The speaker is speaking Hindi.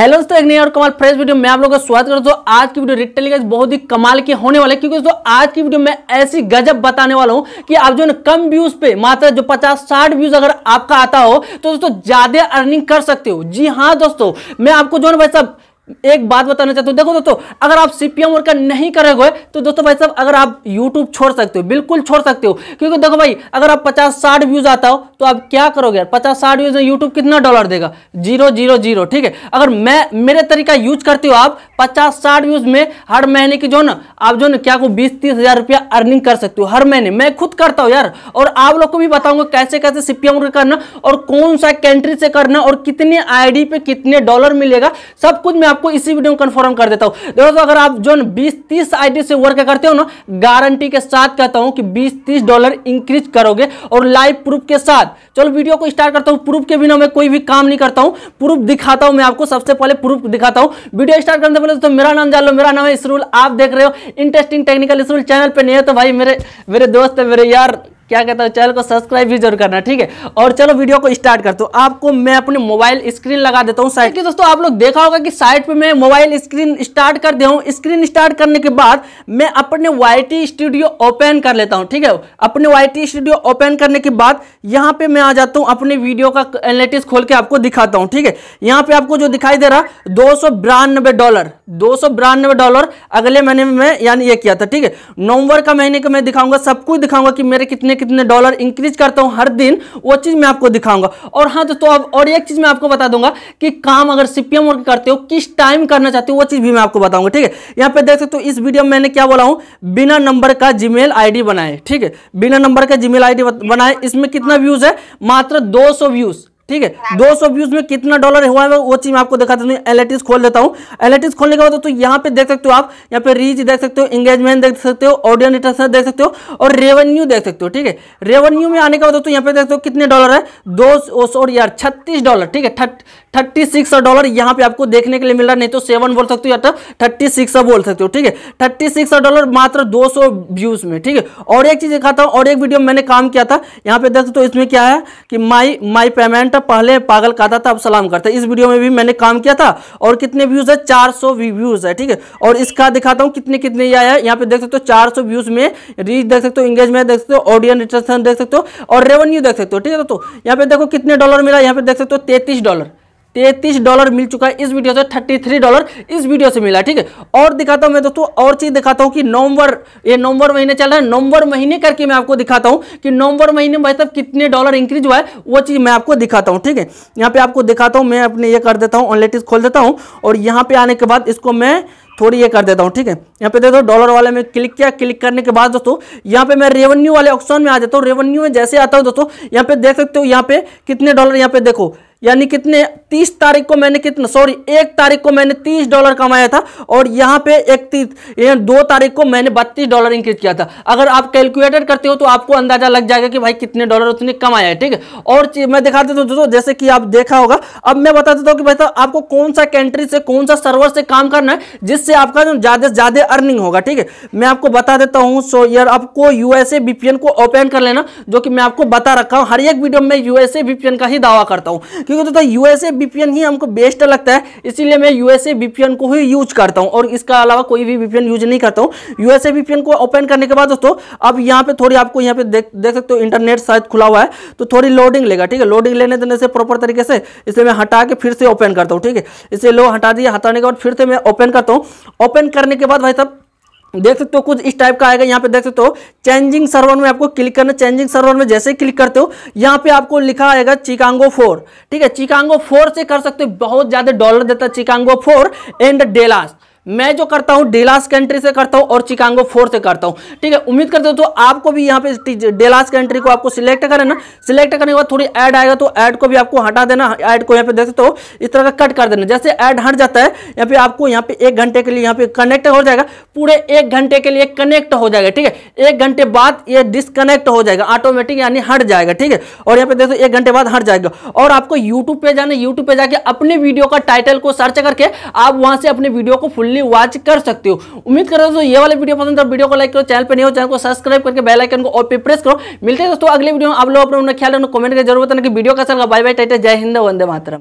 हेलो दोस्तों एक नया और कमाल फ्रेश वीडियो में आप लोगों का स्वागत करता हूँ आज की वीडियो रिटेल बहुत ही कमाल की होने वाले क्योंकि दोस्तों आज की वीडियो में ऐसी गजब बताने वाला हूँ कि आप जो है कम व्यूज पे मात्र जो 50 60 व्यूज अगर आपका आता हो तो दोस्तों ज्यादा अर्निंग कर सकते हो जी हाँ दोस्तों मैं आपको जो है भाई साहब एक बात बताना चाहता हूँ देखो दोस्तों अगर आप सीपीएम वर्कर नहीं करेगा तो दोस्तों भाई साहब अगर आप यूट्यूब छोड़ सकते हो बिल्कुल छोड़ सकते हो क्योंकि देखो भाई अगर आप पचास साठ व्यूज आता हो तो आप क्या करोगे यार पचास साठ व्यूज में यूट्यूब कितना डॉलर देगा जीरो जीरो जीरो ठीक है अगर मैं मेरे तरीका यूज करते हो आप पचास साठ व्यूज में हर महीने की जो ना आप जो ना क्या को बीस तीस हजार रुपया अर्निंग कर सकते हो हर महीने मैं खुद करता हूँ यार और आप लोग को भी बताऊंगा कैसे कैसे सीपीएम वर्क करना और कौन सा कंट्री से करना और कितने आईडी पे कितने डॉलर मिलेगा सब कुछ मैं आपको इसी वीडियो में कंफर्म कर देता हूँ दोस्तों अगर आप जो बीस तीस आईडी से वर्क करते हो ना गारंटी के साथ कहता हूं कि बीस तीस डॉलर इंक्रीज करोगे और लाइव प्रूफ के साथ चलो वीडियो को स्टार्ट करता हूं प्रूफ के बिना मैं कोई भी काम नहीं करता हूं प्रूफ दिखाता हूं मैं आपको सबसे पहले प्रूफ दिखाता हूं वीडियो स्टार्ट करने पहले दोस्तों मेरा नाम जान लो मेरा नाम है इसरूल आप देख रहे हो इंटरेस्टिंग टेक्निकल इसरूल चैनल पर नहीं है तो भाई मेरे मेरे दोस्त है मेरे यार क्या कहता हूँ चैनल को सब्सक्राइब भी जरूर करना ठीक है और चलो वीडियो को स्टार्ट करते हूँ आपको मैं अपने मोबाइल स्क्रीन लगा देता हूँ साइड की दोस्तों आप लोग देखा होगा कि साइड पर मैं मोबाइल स्क्रीन स्टार्ट कर दिया हूँ स्क्रीन स्टार्ट करने के बाद मैं अपने वाई स्टूडियो ओपन कर लेता हूँ ठीक है अपने वाई स्टूडियो ओपन करने के बाद यहाँ पे मैं आ जाता हूँ अपने वीडियो का एनालिटिक्स खोल के आपको दिखाता हूँ ठीक है यहाँ पे आपको जो दिखाई दे रहा दो डॉलर दो बिरानबे डॉलर अगले महीने में यानी ये किया था ठीक है नवंबर का महीने का मैं दिखाऊंगा सब कुछ दिखाऊंगा कि मेरे कितने कितने डॉलर इंक्रीज करता हूँ हर दिन वो चीज़ मैं आपको दिखाऊंगा और हाँ दोस्तों तो अब और एक चीज़ मैं आपको बता दूंगा कि काम अगर सीपीएम वर्क करते हो किस टाइम करना चाहते हो वो चीज़ भी मैं आपको बताऊंगा ठीक है यहाँ पे देख सकते हो इस वीडियो में मैंने क्या बोला हूँ बिना नंबर का जीमेल मेल बनाए ठीक है बिना नंबर का जीमेल मेल बनाए इसमें कितना व्यूज़ है मात्र दो व्यूज़ ठीक है 200 हाँ। व्यूज में कितना डॉलर हुआ है वो चीज मैं आपको देता हूँ एलेटिस खोल देता हूँ एलेटिस खोलने के बाद तो यहाँ पे देख सकते हो आप यहाँ पे रीच देख सकते हो एंगेजमेंट देख सकते हो ऑडियंस इंटरेस्ट देख सकते हो और रेवेन्यू देख सकते हो ठीक है रेवेन्यू में आने के बाद तो यहाँ पे देख सकते हो कितने डॉलर है दो सौ यार छत्तीस डॉलर ठीक है थर्टी सिक्स डॉलर यहाँ पे आपको देखने के लिए मिल रहा नहीं तो सेवन बोल सकते हो या तो थर्टी सिक्स बोल सकते हो ठीक है थर्टी सिक्स डॉलर मात्र दो सौ व्यूज में ठीक है और एक चीज दिखाता हूँ और एक वीडियो मैंने काम किया था यहाँ पे देख तो इसमें क्या है कि माई माई पेमेंट पहले पागल खाता था अब सलाम करता इस वीडियो में भी मैंने काम किया था और कितने व्यूज है चार व्यूज है ठीक है और इसका दिखाता हूँ कितने कितने आया है यहाँ पे देख सकते हो चार व्यूज में रीच देख सकते हो इंगेजमेंट देख सकते हो ऑडियंस रिटर्न देख सकते हो और रेवेन्यू देख सकते हो ठीक है तो यहाँ पे देखो कितने डॉलर मिला यहाँ पे देख सकते हो तैतीस डॉलर तैतीस डॉलर मिल चुका है इस वीडियो से थर्टी थ्री डॉलर इस वीडियो से मिला ठीक है और दिखाता हूं मैं दोस्तों और चीज़ दिखाता हूँ कि नवंबर ये नवंबर महीने चल रहा है नवंबर महीने करके मैं आपको दिखाता हूँ कि नवंबर महीने में मतलब कितने डॉलर इंक्रीज हुआ है वो चीज़ मैं आपको दिखाता हूँ ठीक है यहाँ पे आपको दिखाता हूँ मैं अपने ये कर देता हूँ ऑनलेटिस खोल देता हूँ और यहाँ पे आने के बाद इसको मैं थोड़ी ये कर देता हूँ ठीक है यहाँ पे देखो डॉलर वाले में क्लिक किया क्लिक करने के बाद दोस्तों यहाँ पे मैं रेवेन्यू वाले ऑप्शन में आ जाता हूँ रेवेन्यू में जैसे आता हूँ दोस्तों यहाँ पे देख सकते हो यहाँ पे कितने डॉलर यहाँ पे देखो यानी कितने तीस तारीख को मैंने कितना सॉरी एक तारीख को मैंने तीस डॉलर कमाया था और यहाँ पे एक यानी दो तारीख को मैंने बत्तीस डॉलर इंक्रीज किया था अगर आप कैलकुलेटर करते हो तो आपको अंदाजा लग जाएगा कि भाई कितने डॉलर उतने कमाया है ठीक है और मैं दिखा देता हूँ दोस्तों जैसे कि आप देखा होगा अब मैं बता देता हूँ कि भाई आपको कौन सा कंट्री से कौन सा सर्वर से काम करना है जिससे आपका जो ज़्यादा से ज़्यादा अर्निंग होगा ठीक है मैं आपको बता देता हूँ सो यार आपको यूएसए बीपीएन को ओपन कर लेना जो कि मैं आपको बता रखा हूँ हर एक वीडियो में यूएसए बीपीएन का ही दावा करता हूँ क्योंकि दोस्तों यूएसए बीपीएन ही हमको बेस्ट लगता है इसीलिए मैं यूएसए बीपीएन को ही यूज करता हूँ और इसका अलावा कोई भी बीपीएन यूज नहीं करता हूँ यूएसए बीपीएन को ओपन करने के बाद दोस्तों अब यहाँ पे थोड़ी आपको यहाँ पे देख देख सकते हो इंटरनेट शायद खुला हुआ है तो थोड़ी लोडिंग लेगा ठीक है लोडिंग लेने देने से प्रॉपर तरीके से इसे मैं हटा के फिर से ओपन करता हूँ ठीक है इसे लो हटा दिया हटाने के बाद फिर से मैं ओपन करता हूँ ओपन करने के बाद भाई साहब देख सकते हो कुछ इस टाइप का आएगा यहाँ पे देख सकते हो चेंजिंग सर्वर में आपको क्लिक करना चेंजिंग सर्वर में जैसे क्लिक करते हो यहाँ पे आपको लिखा आएगा चिकांगो फोर ठीक है चिकांगो फोर से कर सकते हो बहुत ज्यादा डॉलर देता है चिकांगो फोर एंड डेलास मैं जो करता हूँ डेलास कंट्री से करता हूँ और चिकांगो फोर से करता हूँ ठीक है उम्मीद करते हो तो आपको भी यहाँ पे डेलास कंट्री को आपको सिलेक्ट ना सिलेक्ट करने के बाद थोड़ी ऐड आएगा तो ऐड को भी आपको हटा देना ऐड को यहाँ पे देख सकते हो इस तरह का कट कर देना जैसे ऐड हट जाता है यहाँ पे आपको यहाँ पे एक घंटे के लिए यहाँ पे कनेक्ट हो जाएगा पूरे एक घंटे के लिए कनेक्ट हो जाएगा ठीक है एक घंटे बाद ये डिसकनेक्ट हो जाएगा ऑटोमेटिक यानी हट जाएगा ठीक है और यहाँ पे देखो एक घंटे बाद हट जाएगा और आपको यूट्यूब पे जाना यूट्यूब पे जाके अपने वीडियो का टाइटल को सर्च करके आप वहां से अपने वीडियो को फुल ओनली वॉच कर सकते हो उम्मीद करो दोस्तों ये वाले वीडियो पसंद तो वीडियो को लाइक करो चैनल पर नहीं हो चैनल को सब्सक्राइब करके बेल आइकन को और पे प्रेस करो मिलते हैं दोस्तों अगले वीडियो में आप लोग अपना ख्याल रखना कमेंट करके जरूर बताना कि वीडियो कैसा लगा बाय बाय टाइटा जय हिंद वंदे मातरम